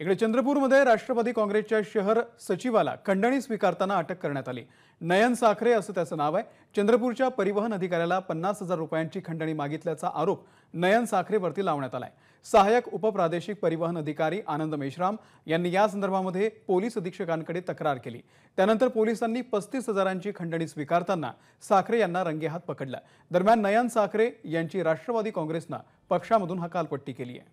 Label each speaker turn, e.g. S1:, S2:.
S1: इकडे चंद्रपूरमध्ये राष्ट्रवादी काँग्रेसच्या शहर सचिवाला खंडणी स्वीकारताना अटक करण्यात आली नयन साखरे असं त्याचं नाव आहे चंद्रपूरच्या परिवहन अधिकाऱ्याला पन्नास हजार रुपयांची खंडणी मागितल्याचा आरोप नयन साखरेवरती लावण्यात आलाय सहाय्यक उपप्रादेशिक परिवहन अधिकारी आनंद मेश्राम यांनी या संदर्भामध्ये पोलीस अधीक्षकांकडे तक्रार केली त्यानंतर पोलिसांनी पस्तीस हजारांची खंडणी स्वीकारताना साखरे यांना रंगेहात पकडला दरम्यान नयन साखरे यांची राष्ट्रवादी काँग्रेसनं पक्षामधून हकालपट्टी केली आहे